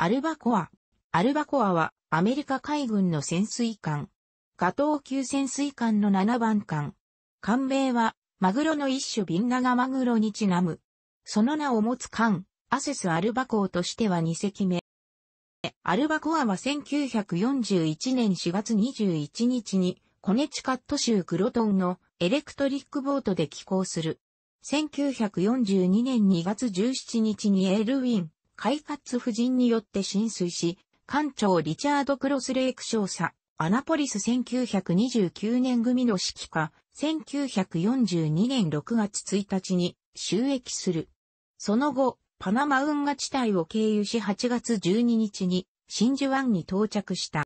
アルバコア。アルバコアはアメリカ海軍の潜水艦。ガトー級潜水艦の7番艦。艦名はマグロの一種ビンナガマグロにちなむ。その名を持つ艦、アセスアルバコアとしては2隻目。アルバコアは1941年4月21日にコネチカット州クロトンのエレクトリックボートで寄港する。1942年2月17日にエールウィン、海活夫人によって浸水し、艦長リチャード・クロスレイク少佐、アナポリス1929年組の指揮下、1942年6月1日に収益する。その後、パナマ運河地帯を経由し8月12日に真珠湾に到着した。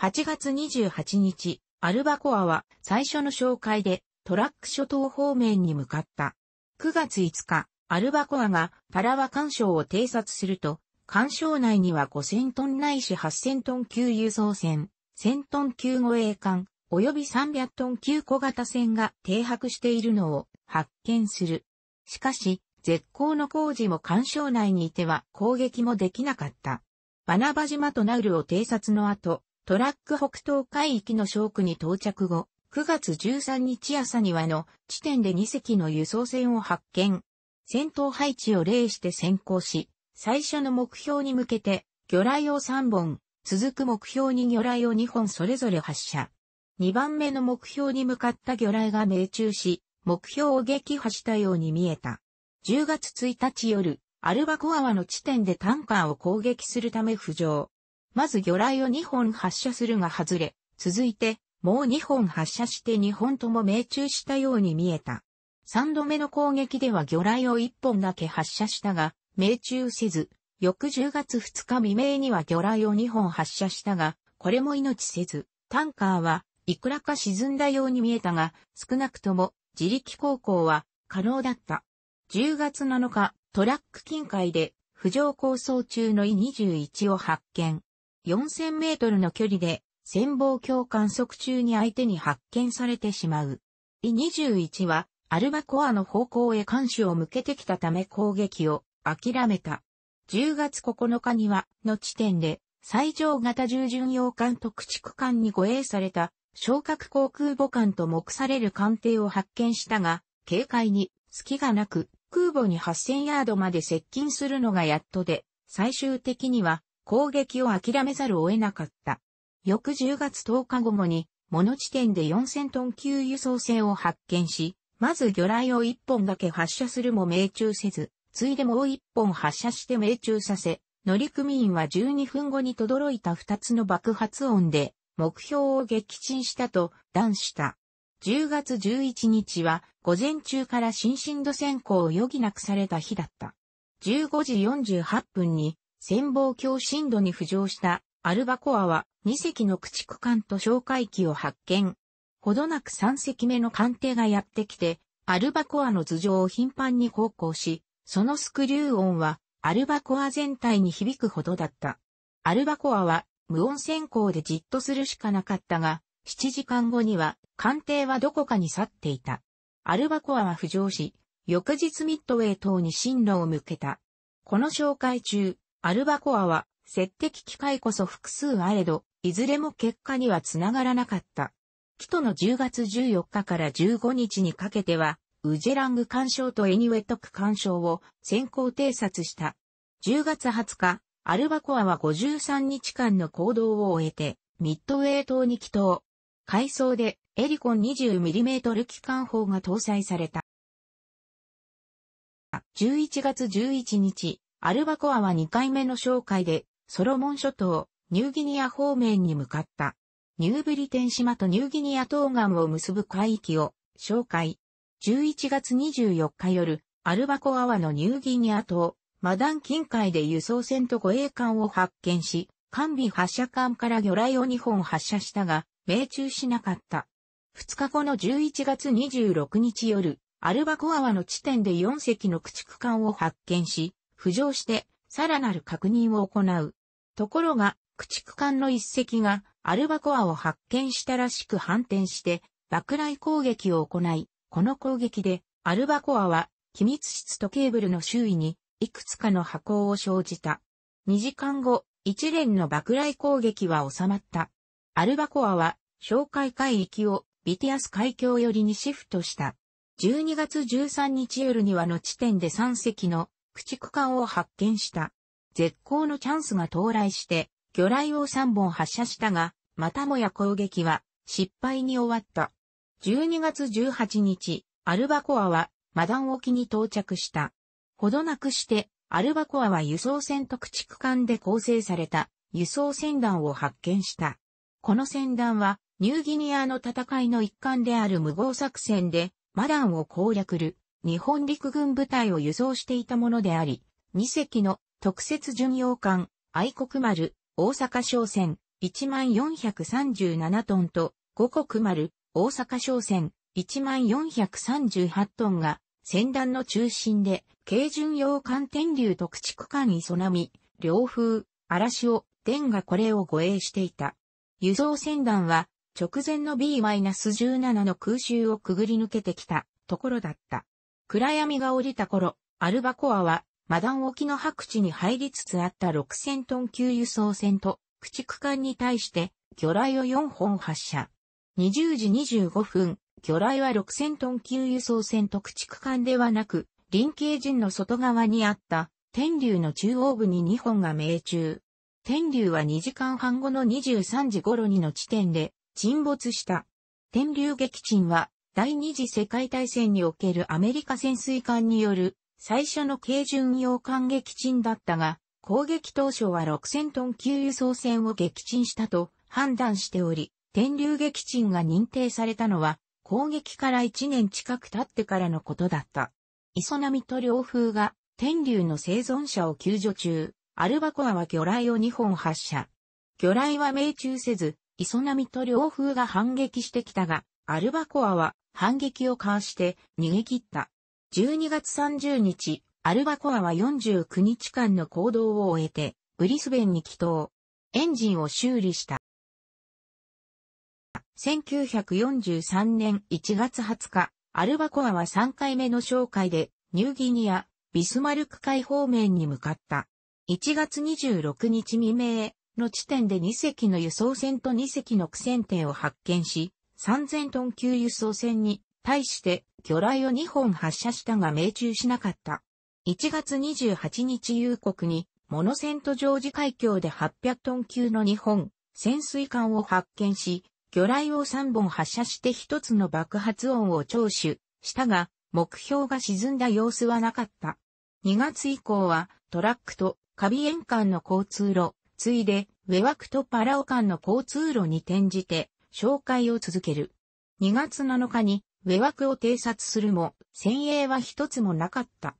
8月28日、アルバコアは最初の紹介でトラック諸島方面に向かった。9月5日、アルバコアがパラワ干渉を偵察すると、干渉内には5000トンないし8000トン級輸送船、1000トン級護衛艦、及び300トン級小型船が停泊しているのを発見する。しかし、絶好の工事も干渉内にいては攻撃もできなかった。バナバ島とナウルを偵察の後、トラック北東海域の小区に到着後、9月13日朝にはの地点で2隻の輸送船を発見。戦闘配置を例して先行し、最初の目標に向けて、魚雷を3本、続く目標に魚雷を2本それぞれ発射。2番目の目標に向かった魚雷が命中し、目標を撃破したように見えた。10月1日夜、アルバコアワの地点でタンカーを攻撃するため浮上。まず魚雷を2本発射するが外れ、続いて、もう2本発射して2本とも命中したように見えた。三度目の攻撃では魚雷を一本だけ発射したが、命中せず、翌10月2日未明には魚雷を二本発射したが、これも命せず、タンカーはいくらか沈んだように見えたが、少なくとも自力航行は可能だった。10月7日、トラック近海で浮上構想中の E21 を発見。4000メートルの距離で潜望鏡観測中に相手に発見されてしまう。E21 はアルバコアの方向へ監視を向けてきたため攻撃を諦めた。10月9日には、の地点で、最上型従巡洋艦と駆逐艦に護衛された、昇格航空母艦と目される艦艇を発見したが、警戒に隙がなく、空母に8000ヤードまで接近するのがやっとで、最終的には攻撃を諦めざるを得なかった。翌10月10日午後に、モノ地点で4000トン級輸送船を発見し、まず魚雷を一本だけ発射するも命中せず、ついでもう一本発射して命中させ、乗組員は12分後に轟いた二つの爆発音で、目標を撃沈したと断した。10月11日は午前中から新進度選考を余儀なくされた日だった。15時48分に潜望鏡深度に浮上したアルバコアは2隻の駆逐艦と哨戒機を発見、ほどなく3隻目の艦艇がやってきて、アルバコアの頭上を頻繁に航行し、そのスクリュー音は、アルバコア全体に響くほどだった。アルバコアは、無音先行でじっとするしかなかったが、7時間後には、艦艇はどこかに去っていた。アルバコアは浮上し、翌日ミッドウェイ島に進路を向けた。この紹介中、アルバコアは、接敵機械こそ複数あれど、いずれも結果にはつながらなかった。キトの10月14日から15日にかけては、ウジェラング干渉とエニウェトク干渉を先行偵察した。10月20日、アルバコアは53日間の行動を終えて、ミッドウェイ島に帰島。海藻でエリコン 20mm 機関砲が搭載された。11月11日、アルバコアは2回目の紹介で、ソロモン諸島、ニューギニア方面に向かった。ニューブリテン島とニューギニア東岸を結ぶ海域を紹介。11月24日夜、アルバコアワのニューギニア島、マダン近海で輸送船と護衛艦を発見し、艦尾発射艦から魚雷を2本発射したが、命中しなかった。2日後の11月26日夜、アルバコアワの地点で4隻の駆逐艦を発見し、浮上して、さらなる確認を行う。ところが、駆逐艦の1隻がアルバコアを発見したらしく反転して爆雷攻撃を行い、この攻撃でアルバコアは機密室とケーブルの周囲にいくつかの破口を生じた。2時間後、一連の爆雷攻撃は収まった。アルバコアは哨戒海域をビティアス海峡寄りにシフトした。12月13日夜にはの地点で3隻の駆逐艦を発見した。絶好のチャンスが到来して、魚雷を3本発射したが、またもや攻撃は失敗に終わった。12月18日、アルバコアはマダン沖に到着した。ほどなくして、アルバコアは輸送船と駆逐艦で構成された輸送船団を発見した。この船団はニューギニアの戦いの一環である無謀作戦でマダンを攻略る日本陸軍部隊を輸送していたものであり、2隻の特設巡洋艦愛国丸大阪商船1437トンと、五国丸、大阪商船1438トンが、船団の中心で、軽巡洋艦天竜と駆逐艦磯波、両風、嵐を、天がこれを護衛していた。輸送船団は、直前の B-17 の空襲をくぐり抜けてきたところだった。暗闇が降りた頃、アルバコアはマダン沖の白地に入りつつあった6000トン級輸送船と駆逐艦に対して魚雷を4本発射。20時25分、魚雷は6000トン級輸送船と駆逐艦ではなく、臨慶陣の外側にあった天竜の中央部に2本が命中。天竜は2時間半後の23時頃にの地点で沈没した。天竜撃沈は第二次世界大戦におけるアメリカ潜水艦による最初の軽巡洋艦撃沈だったが、攻撃当初は6000トン級輸送船を撃沈したと判断しており、天竜撃沈が認定されたのは、攻撃から1年近く経ってからのことだった。磯波と両風が天竜の生存者を救助中、アルバコアは魚雷を2本発射。魚雷は命中せず、磯波と両風が反撃してきたが、アルバコアは反撃をかわして逃げ切った。12月30日、アルバコアは49日間の行動を終えて、ブリスベンに帰投。エンジンを修理した。1943年1月20日、アルバコアは3回目の紹介で、ニューギニア、ビスマルク海方面に向かった。1月26日未明の地点で2隻の輸送船と2隻の苦戦艇を発見し、3000トン級輸送船に対して魚雷を2本発射したが命中しなかった。1月28日夕刻に、モノセントジョージ海峡で800トン級の日本潜水艦を発見し、魚雷を3本発射して1つの爆発音を聴取したが、目標が沈んだ様子はなかった。2月以降はトラックとカビエンの交通路、ついでウェワクとパラオ間の交通路に転じて紹介を続ける。2月7日に上枠を偵察するも、戦鋭は一つもなかった。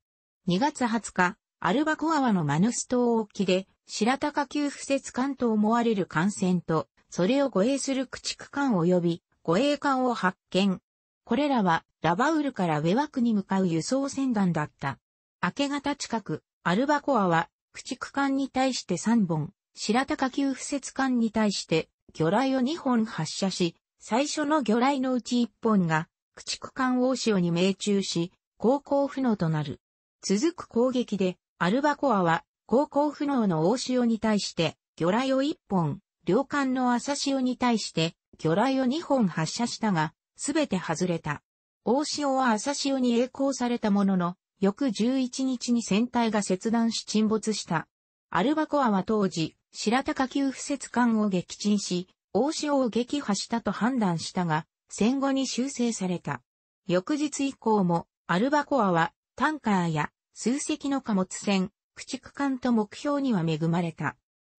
2月20日、アルバコアワのマヌス島沖で、白鷹級不設艦と思われる艦船と、それを護衛する駆逐艦及び護衛艦を発見。これらはラバウルから上枠に向かう輸送船団だった。明け方近く、アルバコアは駆逐艦に対して3本、白鷹級不設艦に対して魚雷を2本発射し、最初の魚雷のうち1本が駆逐艦大潮に命中し、航行不能となる。続く攻撃で、アルバコアは、航行不能の大潮に対して、魚雷を1本、両艦の浅潮に対して、魚雷を2本発射したが、すべて外れた。大潮は浅潮に栄光されたものの、翌11日に船体が切断し沈没した。アルバコアは当時、白鷹級不設艦を撃沈し、大潮を撃破したと判断したが、戦後に修正された。翌日以降も、アルバコアは、タンカーや数隻の貨物船、駆逐艦と目標には恵まれた。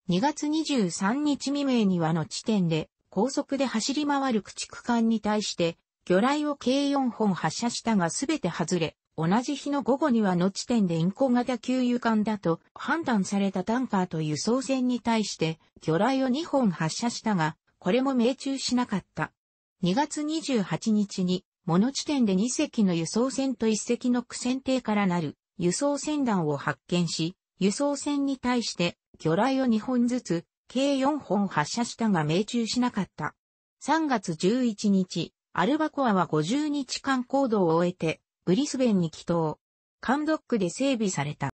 2月23日未明にはの地点で、高速で走り回る駆逐艦に対して、魚雷を計4本発射したがすべて外れ、同じ日の午後にはの地点でインコ型給油艦だと判断されたタンカーと輸送船に対して、魚雷を2本発射したが、これも命中しなかった。2月28日に、物地点で2隻の輸送船と1隻の苦戦艇からなる輸送船団を発見し、輸送船に対して魚雷を2本ずつ、計4本発射したが命中しなかった。3月11日、アルバコアは50日間行動を終えて、ブリスベンに帰島。カンドックで整備された。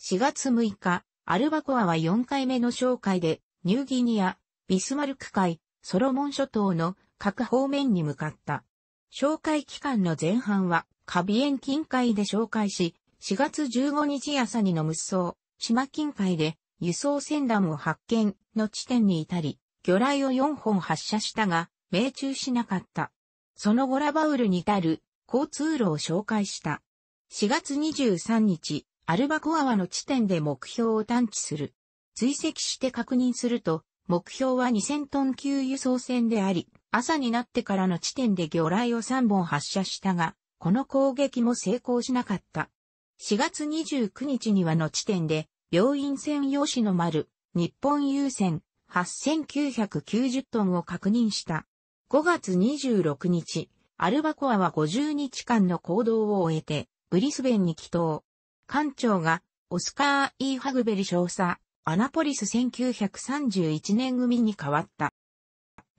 4月6日、アルバコアは4回目の紹介で、ニューギニア、ビスマルク海、ソロモン諸島の各方面に向かった。紹介期間の前半は、カビエン近海で紹介し、4月15日朝にの無双、島近海で輸送船団を発見の地点に至り、魚雷を4本発射したが、命中しなかった。その後ラバウルに至る交通路を紹介した。4月23日、アルバコアワの地点で目標を探知する。追跡して確認すると、目標は2000トン級輸送船であり、朝になってからの地点で魚雷を3本発射したが、この攻撃も成功しなかった。4月29日にはの地点で、病院船紙の丸、日本優先、8990トンを確認した。5月26日、アルバコアは50日間の行動を終えて、ブリスベンに帰島。艦長が、オスカー・イー・ハグベリ少佐、アナポリス1931年組に変わった。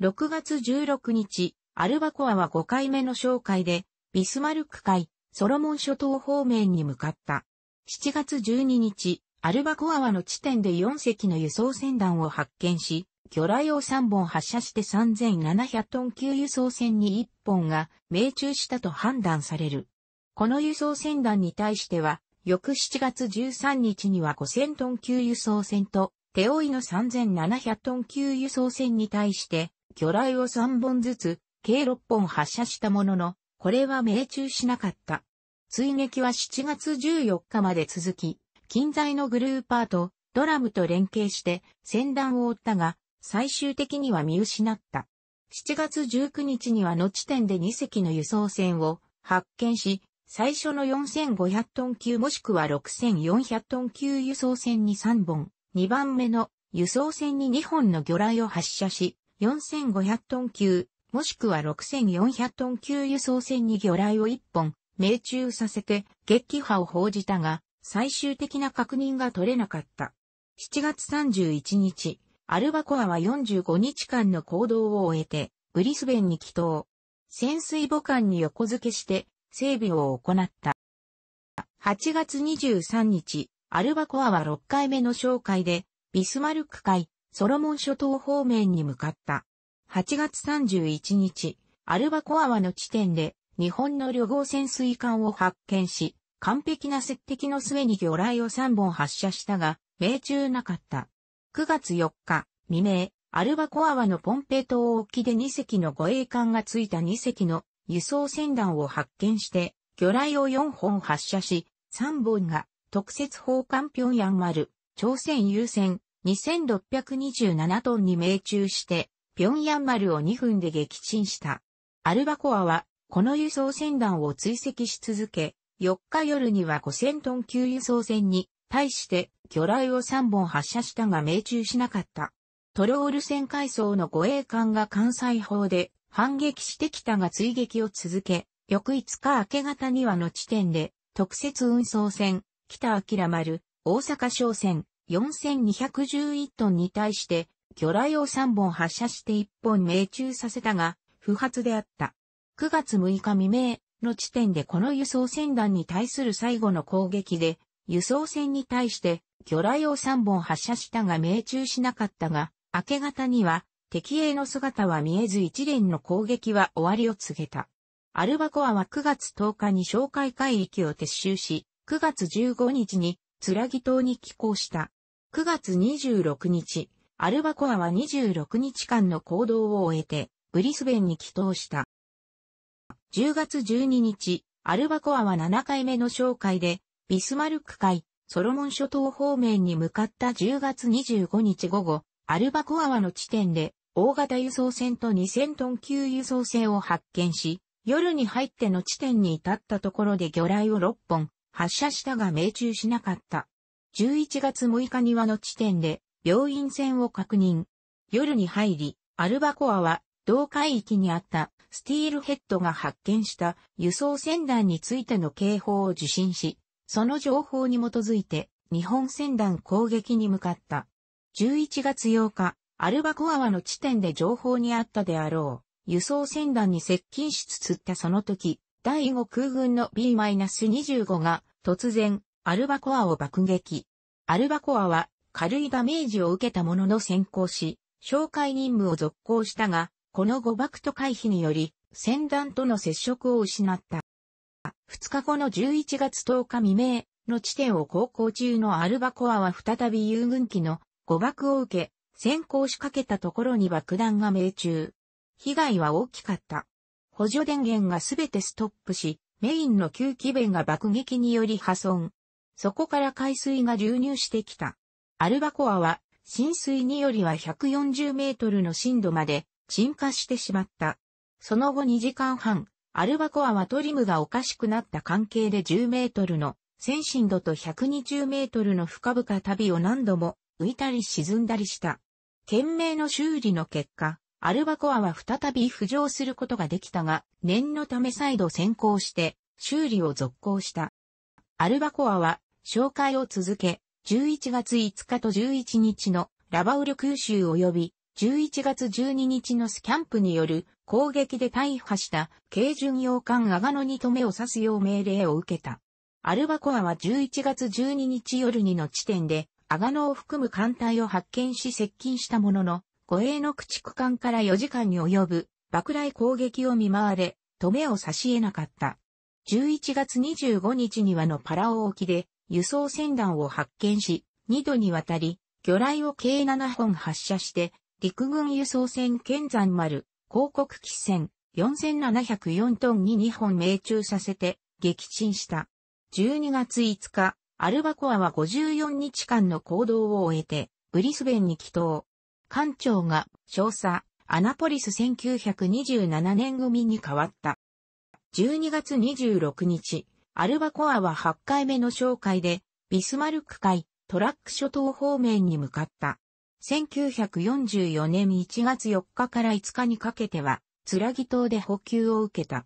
6月16日、アルバコアは5回目の紹介で、ビスマルク海、ソロモン諸島方面に向かった。7月12日、アルバコアはの地点で4隻の輸送船団を発見し、魚雷を3本発射して3700トン級輸送船に1本が命中したと判断される。この輸送船団に対しては、翌7月13日には5000トン級輸送船と、手負いの3700トン級輸送船に対して、魚雷を3本ずつ、計6本発射したものの、これは命中しなかった。追撃は7月14日まで続き、近在のグルーパーとドラムと連携して戦乱を追ったが、最終的には見失った。7月19日にはの地点で2隻の輸送船を発見し、最初の4500トン級もしくは6400トン級輸送船に3本、2番目の輸送船に2本の魚雷を発射し、4500トン級、もしくは6400トン級輸送船に魚雷を1本、命中させて撃破を報じたが、最終的な確認が取れなかった。7月31日、アルバコアは45日間の行動を終えて、ブリスベンに帰島。潜水母艦に横付けして、整備を行った。8月23日、アルバコアは6回目の紹介で、ビスマルク海、ソロモン諸島方面に向かった。8月31日、アルバコアワの地点で日本の旅行潜水艦を発見し、完璧な接敵の末に魚雷を3本発射したが、命中なかった。9月4日、未明、アルバコアワのポンペ島沖で2隻の護衛艦がついた2隻の輸送船団を発見して、魚雷を4本発射し、3本が特設砲艦平壌丸、朝鮮優先2627トンに命中して、平壌丸を2分で撃沈した。アルバコアは、この輸送船団を追跡し続け、4日夜には5000トン級輸送船に対して魚雷を3本発射したが命中しなかった。トロール船階層の護衛艦が関西砲で反撃してきたが追撃を続け、翌5日明け方にはの地点で、特設運送船、北明丸、大阪商船、4211トンに対して、魚雷を3本発射して1本命中させたが、不発であった。9月6日未明の地点でこの輸送船団に対する最後の攻撃で、輸送船に対して魚雷を3本発射したが命中しなかったが、明け方には敵兵の姿は見えず一連の攻撃は終わりを告げた。アルバコアは9月10日に哨戒海域を撤収し、9月15日に、ツラギ島に寄港した。9月26日、アルバコアは26日間の行動を終えて、ブリスベンに帰港した。10月12日、アルバコアは7回目の紹介で、ビスマルク海、ソロモン諸島方面に向かった10月25日午後、アルバコアワの地点で、大型輸送船と2000トン級輸送船を発見し、夜に入っての地点に至ったところで魚雷を6本発射したが命中しなかった。11月6日にはの地点で病院船を確認。夜に入り、アルバコアは同海域にあったスティールヘッドが発見した輸送船団についての警報を受信し、その情報に基づいて日本船団攻撃に向かった。11月8日、アルバコアワの地点で情報にあったであろう、輸送船団に接近しつつったその時、第5空軍の B-25 が突然、アルバコアを爆撃。アルバコアは軽いダメージを受けたものの先行し、紹介任務を続行したが、この誤爆と回避により、船団との接触を失った。2日後の11月10日未明の地点を航行中のアルバコアは再び遊軍機の誤爆を受け、先行しかけたところに爆弾が命中。被害は大きかった。補助電源がすべてストップし、メインの吸気弁が爆撃により破損。そこから海水が流入してきた。アルバコアは、浸水によりは140メートルの深度まで沈下してしまった。その後2時間半、アルバコアはトリムがおかしくなった関係で10メートルの先進度と120メートルの深々旅を何度も浮いたり沈んだりした。懸命の修理の結果、アルバコアは再び浮上することができたが、念のため再度先行して、修理を続行した。アルバコアは、紹介を続け、11月5日と11日のラバウル空襲及び、11月12日のスキャンプによる攻撃で大破した軽巡洋艦アガノに止めを刺すよう命令を受けた。アルバコアは11月12日夜にの地点で阿賀野を含む艦隊を発見し接近したものの、護衛の駆逐艦から4時間に及ぶ爆雷攻撃を見舞われ、止めを差し得なかった。11月25日にはのパラオ沖で輸送船団を発見し、2度にわたり、魚雷を計7本発射して、陸軍輸送船剣山丸、広告機船、4704トンに2本命中させて、撃沈した。12月5日、アルバコアは54日間の行動を終えて、ブリスベンに帰島。艦長が、少佐、アナポリス1927年組に変わった。12月26日、アルバコアは8回目の紹介で、ビスマルク海、トラック諸島方面に向かった。1944年1月4日から5日にかけては、つらぎ島で補給を受けた。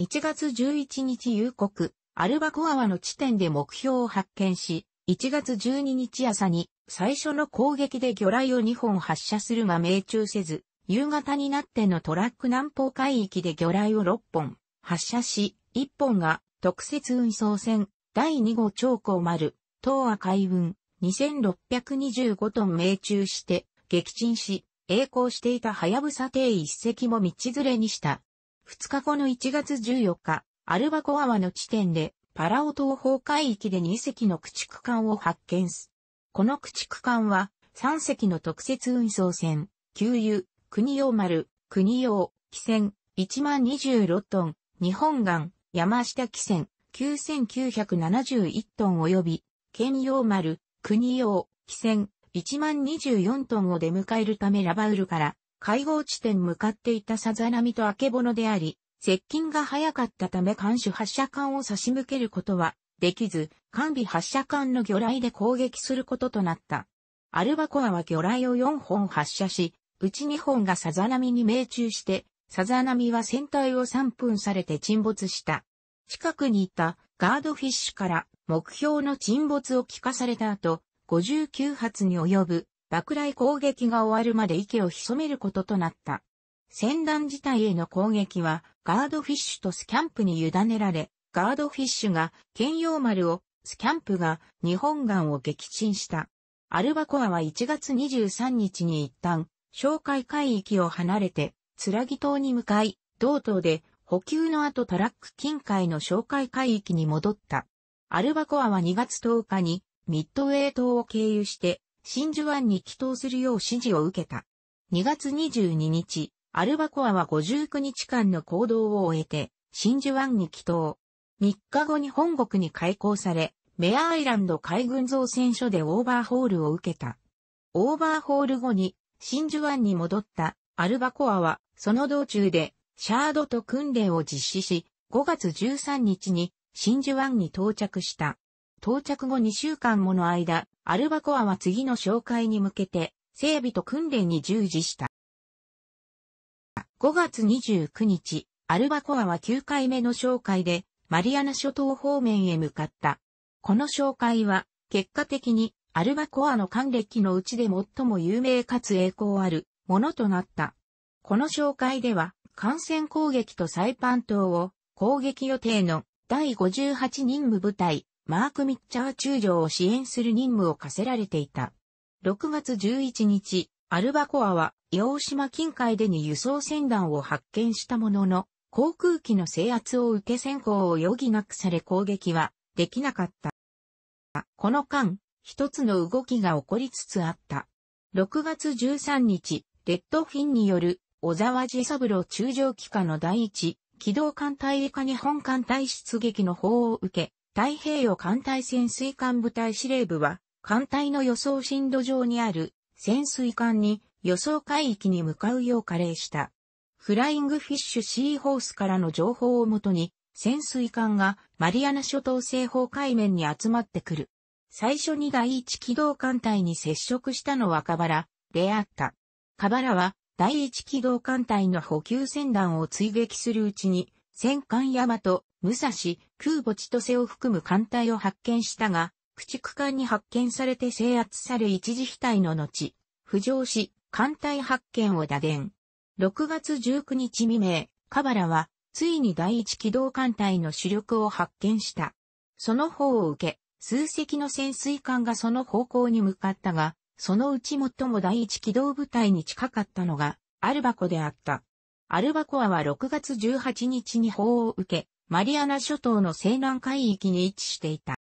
1月11日夕刻、アルバコアワの地点で目標を発見し、1月12日朝に最初の攻撃で魚雷を2本発射するが命中せず、夕方になってのトラック南方海域で魚雷を6本発射し、1本が特設運送船第2号長江丸、東亜海運2625トン命中して撃沈し、栄光していたハヤブサ艇一隻も道連れにした。2日後の1月14日、アルバコアワの地点で、パラオ東方海域で2隻の駆逐艦を発見す。この駆逐艦は、3隻の特設運送船、給油、国用丸、国用、汽船、1026トン、日本岸、山下汽船、9971トン及び、県用丸、国用、汽船、1024トンを出迎えるためラバウルから、会合地点向かっていたサザナミとアケボノであり、接近が早かったため艦首発射管を差し向けることはできず、艦尾発射管の魚雷で攻撃することとなった。アルバコアは魚雷を4本発射し、うち2本がサザナミに命中して、サザナミは船体を3分されて沈没した。近くにいたガードフィッシュから目標の沈没を聞かされた後、59発に及ぶ爆雷攻撃が終わるまで息を潜めることとなった。戦団自体への攻撃はガードフィッシュとスキャンプに委ねられ、ガードフィッシュが剣用丸を、スキャンプが日本岸を撃沈した。アルバコアは1月23日に一旦、哨戒海域を離れて、つらぎ島に向かい、同島で補給の後トラック近海の哨戒海域に戻った。アルバコアは2月10日にミッドウェー島を経由して真珠湾に帰島するよう指示を受けた。2月22日、アルバコアは59日間の行動を終えて、真珠湾に帰島。3日後に本国に開港され、メアアイランド海軍造船所でオーバーホールを受けた。オーバーホール後に、真珠湾に戻ったアルバコアは、その道中で、シャードと訓練を実施し、5月13日に真珠湾に到着した。到着後2週間もの間、アルバコアは次の紹介に向けて、整備と訓練に従事した。5月29日、アルバコアは9回目の紹介で、マリアナ諸島方面へ向かった。この紹介は、結果的に、アルバコアの還歴のうちで最も有名かつ栄光あるものとなった。この紹介では、艦船攻撃とサイパン島を攻撃予定の第58任務部隊、マーク・ミッチャー中将を支援する任務を課せられていた。6月11日、アルバコアは、洋島近海でに輸送船団を発見したものの、航空機の制圧を受け先行を余儀なくされ攻撃はできなかった。この間、一つの動きが起こりつつあった。6月13日、レッドフィンによる小沢サ三郎中将機下の第一、機動艦隊以下日本艦隊出撃の砲を受け、太平洋艦隊潜水艦部隊司令部は、艦隊の予想進路上にある潜水艦に予想海域に向かうよう加齢した。フライングフィッシュシーホースからの情報をもとに、潜水艦がマリアナ諸島西方海面に集まってくる。最初に第一機動艦隊に接触したのはカバラ、であった。カバラは第一機動艦隊の補給船団を追撃するうちに、戦艦ヤマト、武蔵、空母千歳を含む艦隊を発見したが、駆逐艦に発見されて制圧され一時非対の後、浮上し、艦隊発見を打電。6月19日未明、カバラは、ついに第一機動艦隊の主力を発見した。その方を受け、数隻の潜水艦がその方向に向かったが、そのうち最も第一機動部隊に近かったのが、アルバコであった。アルバコアは6月18日に砲を受け、マリアナ諸島の西南海域に位置していた。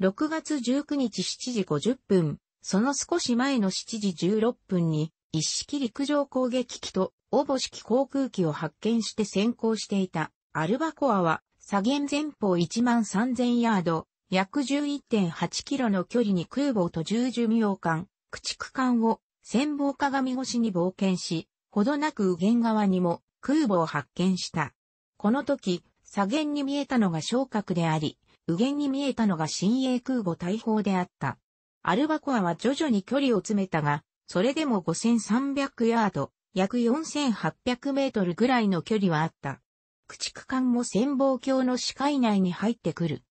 6月19日7時50分、その少し前の7時16分に、一式陸上攻撃機と、おぼしき航空機を発見して先行していた、アルバコアは、左舷前方1万3000ヤード、約11.8キロの距離に空母と十寿命艦、駆逐艦を、戦望鏡越しに冒険し、ほどなく右舷側にも空母を発見した。この時、左舷に見えたのが昇格であり、右舷に見えたのが新鋭空母大砲であった。アルバコアは徐々に距離を詰めたが、それでも5300ヤード、約4800メートルぐらいの距離はあった。駆逐艦も潜望鏡の視界内に入ってくる。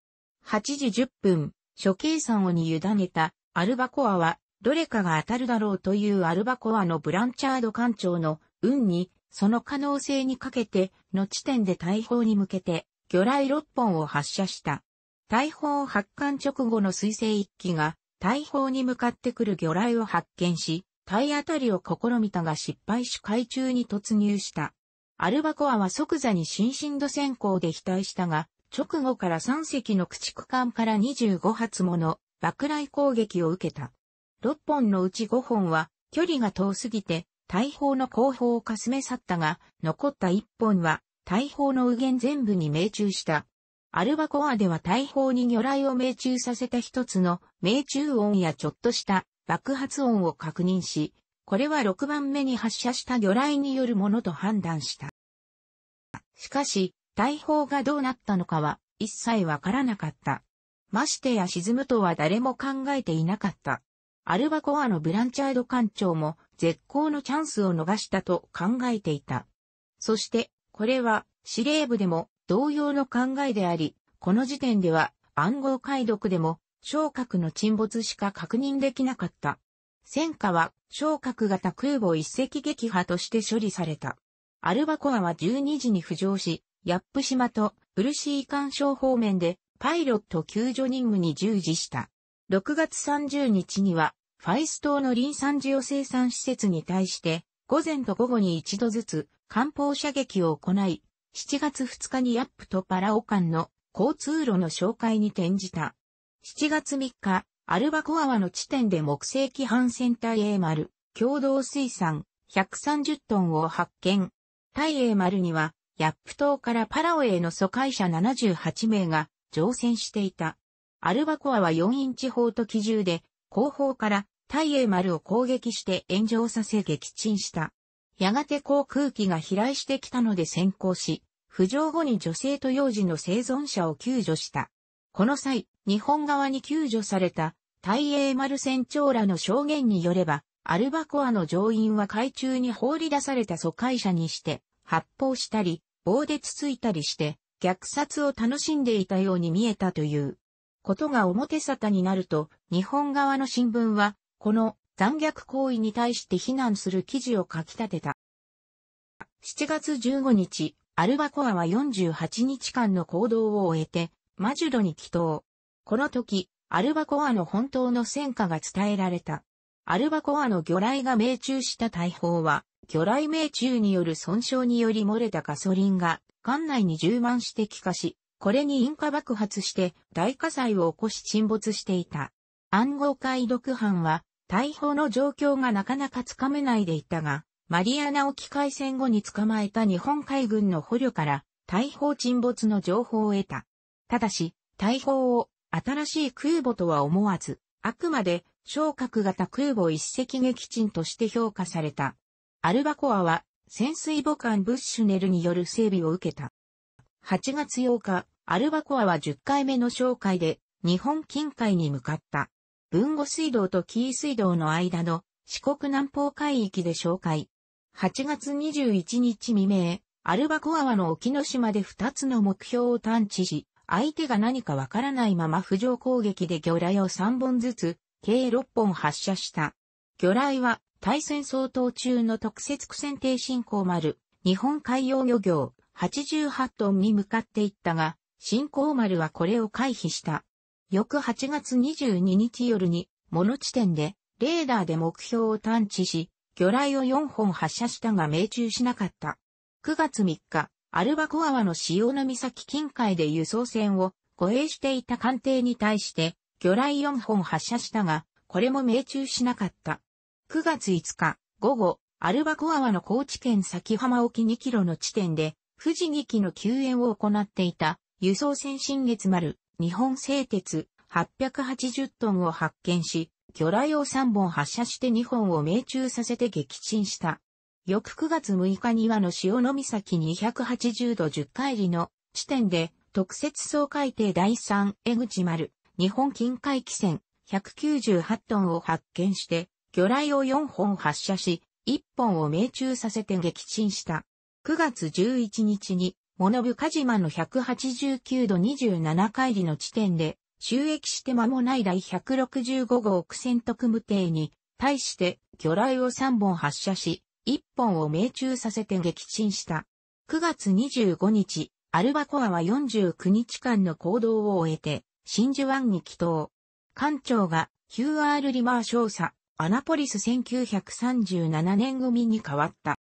8時10分、処刑算をに委ねたアルバコアは、どれかが当たるだろうというアルバコアのブランチャード艦長の運に、その可能性にかけて、の地点で大砲に向けて、魚雷6本を発射した。大砲発艦直後の水星一機が、大砲に向かってくる魚雷を発見し、体当たりを試みたが失敗し海中に突入した。アルバコアは即座に新進度先行で被退したが、直後から3隻の駆逐艦から25発もの爆雷攻撃を受けた。6本のうち5本は距離が遠すぎて大砲の後方をかすめ去ったが、残った1本は大砲の右舷全部に命中した。アルバコアでは大砲に魚雷を命中させた一つの命中音やちょっとした爆発音を確認し、これは6番目に発射した魚雷によるものと判断した。しかし、大砲がどうなったのかは一切わからなかった。ましてや沈むとは誰も考えていなかった。アルバコアのブランチャード艦長も絶好のチャンスを逃したと考えていた。そして、これは司令部でも同様の考えであり、この時点では暗号解読でも、昇格の沈没しか確認できなかった。戦火は、昇格型空母一隻撃破として処理された。アルバコアは12時に浮上し、ヤップ島とブルシー干渉方面でパイロット救助任務に従事した。6月30日には、ファイス島のリン酸ジオ生産施設に対して、午前と午後に一度ずつ、艦砲射撃を行い、7月2日にヤップとパラオ間の交通路の紹介に転じた。7月3日、アルバコアワの地点で木星規範センター A 丸、共同水産130トンを発見。タ大マ丸には、ヤップ島からパラオへの疎開者78名が乗船していた。アルバコアは4インチ砲と機銃で、後方からタ大マ丸を攻撃して炎上させ撃沈した。やがて航空機が飛来してきたので先行し、浮上後に女性と幼児の生存者を救助した。この際、日本側に救助された、大英丸船長らの証言によれば、アルバコアの乗員は海中に放り出された疎開者にして、発砲したり、棒でつついたりして、虐殺を楽しんでいたように見えたという。ことが表沙汰になると、日本側の新聞は、この残虐行為に対して非難する記事を書き立てた。7月15日、アルバコアは48日間の行動を終えて、マジュドに帰投。この時、アルバコアの本当の戦果が伝えられた。アルバコアの魚雷が命中した大砲は、魚雷命中による損傷により漏れたガソリンが、艦内に充満して気化し、これに引火爆発して大火災を起こし沈没していた。暗号解読班は大砲の状況がなかなかつかめないでいたが、マリアナ沖海戦後に捕まえた日本海軍の捕虜から大砲沈没の情報を得た。ただし、大砲を新しい空母とは思わず、あくまで昇格型空母一隻撃沈として評価された。アルバコアは潜水母艦ブッシュネルによる整備を受けた。8月8日、アルバコアは10回目の紹介で日本近海に向かった。豊後水道と紀伊水道の間の四国南方海域で紹介。8月21日未明、アルバコアワの沖ノ島で2つの目標を探知し、相手が何かわからないまま浮上攻撃で魚雷を3本ずつ、計6本発射した。魚雷は、対戦相当中の特設苦戦艇進行丸、日本海洋漁業88トンに向かっていったが、進行丸はこれを回避した。翌8月22日夜に、物地点で、レーダーで目標を探知し、魚雷を4本発射したが命中しなかった。9月3日、アルバコアワの潮の岬近海で輸送船を護衛していた艦艇に対して、魚雷4本発射したが、これも命中しなかった。9月5日、午後、アルバコアワの高知県先浜沖2キロの地点で、富士2機の救援を行っていた、輸送船新月丸、日本製鉄880トンを発見し、魚雷を3本発射して2本を命中させて撃沈した。翌9月6日にはの潮の岬280度10海里の地点で特設総海底第3江口丸日本近海汽船198トンを発見して魚雷を4本発射し1本を命中させて撃沈した。9月11日にモノブカジマの189度27海里の地点で、収益して間もない第165号苦戦特務艇に、対して魚雷を3本発射し、1本を命中させて撃沈した。9月25日、アルバコアは49日間の行動を終えて、真珠湾に帰島。艦長が、QR リマー少佐、アナポリス1937年組に変わった。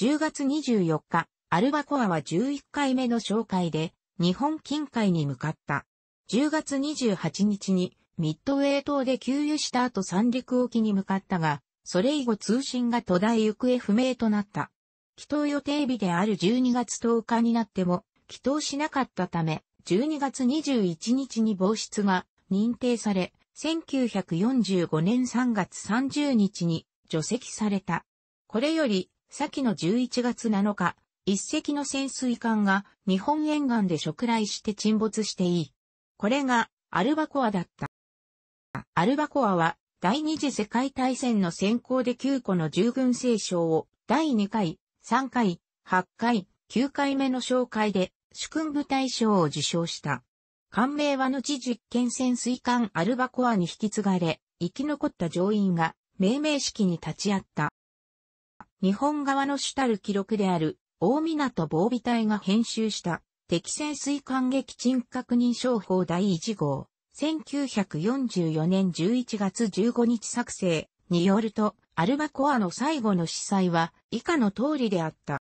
10月24日、アルバコアは11回目の紹介で、日本近海に向かった。10月28日に、ミッドウェー島で給油した後三陸沖に向かったが、それ以後通信が途絶え行方不明となった。帰島予定日である12月10日になっても、帰島しなかったため、12月21日に防室が認定され、1945年3月30日に除籍された。これより、先の11月7日、一隻の潜水艦が日本沿岸で触来して沈没していい。これがアルバコアだった。アルバコアは第二次世界大戦の先行で9個の従軍聖章を第2回、3回、8回、9回目の紹介で主君部大賞を受賞した。艦名は後実験潜水艦アルバコアに引き継がれ、生き残った乗員が命名式に立ち会った。日本側の主たる記録である大港防備隊が編集した敵潜水艦撃沈確認商法第1号、1944年11月15日作成によると、アルバコアの最後の司祭は以下の通りであった。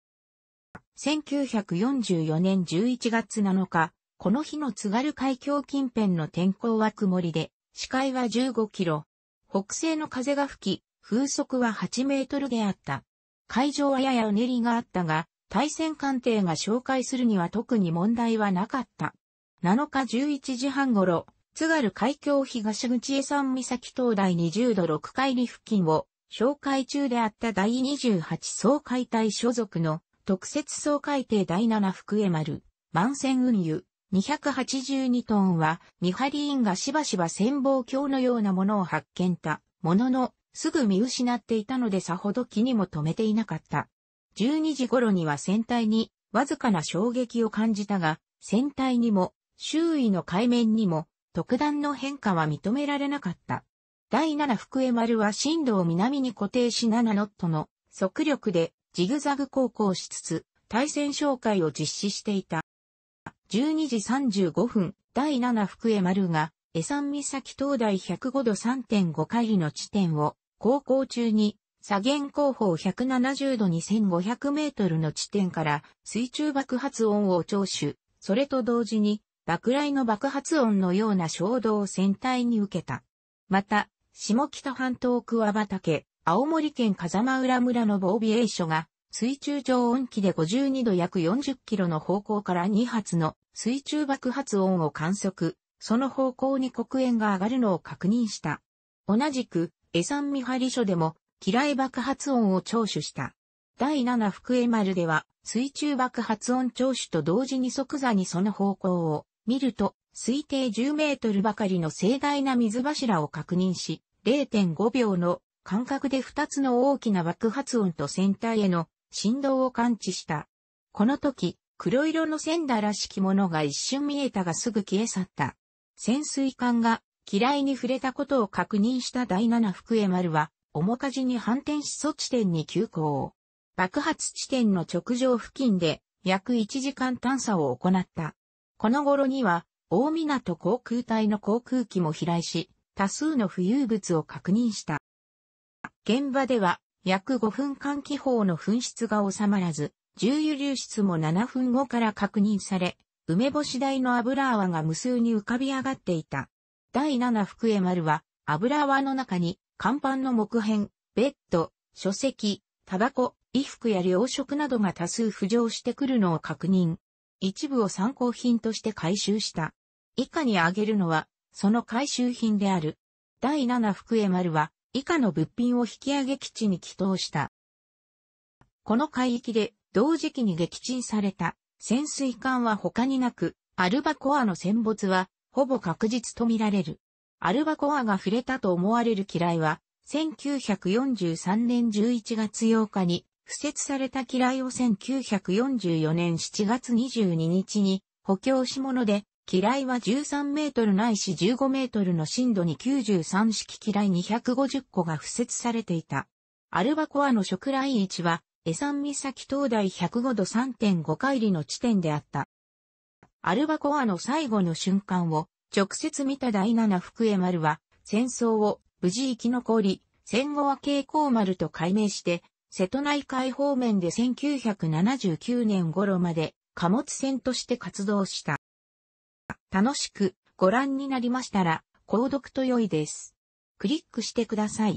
1944年11月7日、この日の津軽海峡近辺の天候は曇りで、視界は15キロ。北西の風が吹き、風速は8メートルであった。海上はややうねりがあったが、対戦艦艇が紹介するには特に問題はなかった。7日11時半頃、津軽海峡東口江山岬灯台20度6海里付近を紹介中であった第28総海体所属の特設総海艇第7福江丸、万船運輸282トンは、見張り員がしばしば潜望鏡のようなものを発見たものの、すぐ見失っていたのでさほど気にも留めていなかった。12時頃には船体にわずかな衝撃を感じたが、船体にも周囲の海面にも特段の変化は認められなかった。第7福江丸は進路を南に固定し7ノットの速力でジグザグ航行しつつ対戦紹介を実施していた。12時35分、第7福江丸が江山岬灯台105度3.5回の地点を航行中に左舷後方170度2 5 0 0メートルの地点から水中爆発音を聴取、それと同時に爆雷の爆発音のような衝動を船体に受けた。また、下北半島桑畑、青森県風間浦村の防備栄所が水中常温機で52度約40キロの方向から2発の水中爆発音を観測、その方向に黒煙が上がるのを確認した。同じく、江山見張り所でも嫌い爆発音を聴取した。第7福江丸では、水中爆発音聴取と同時に即座にその方向を見ると、推定10メートルばかりの盛大な水柱を確認し、0.5秒の間隔で2つの大きな爆発音と船体への振動を感知した。この時、黒色の船だらしきものが一瞬見えたがすぐ消え去った。潜水艦が嫌いに触れたことを確認した第七福江丸は、面舵に反転し措置点に急行。爆発地点の直上付近で約1時間探査を行った。この頃には、大港航空隊の航空機も飛来し、多数の浮遊物を確認した。現場では、約5分間気泡の噴出が収まらず、重油流出も7分後から確認され、梅干し台の油泡が無数に浮かび上がっていた。第7福江丸は、油泡の中に看板の木片、ベッド、書籍、タバコ、衣服や糧食などが多数浮上してくるのを確認。一部を参考品として回収した。以下に挙げるのは、その回収品である。第7福江丸は、以下の物品を引き上げ基地に寄投した。この海域で、同時期に撃沈された、潜水艦は他になく、アルバコアの戦没は、ほぼ確実とみられる。アルバコアが触れたと思われる機雷は、1943年11月8日に、付設された機雷を1944年7月22日に補強し物で、機雷は13メートルないし15メートルの深度に93式機雷250個が付設されていた。アルバコアの食雷位置は、エサン岬東大105度3.5回里の地点であった。アルバコアの最後の瞬間を直接見た第七福江丸は、戦争を無事生き残り、戦後は慶光丸と改名して、瀬戸内海方面で1979年頃まで貨物船として活動した。楽しくご覧になりましたら、購読と良いです。クリックしてください。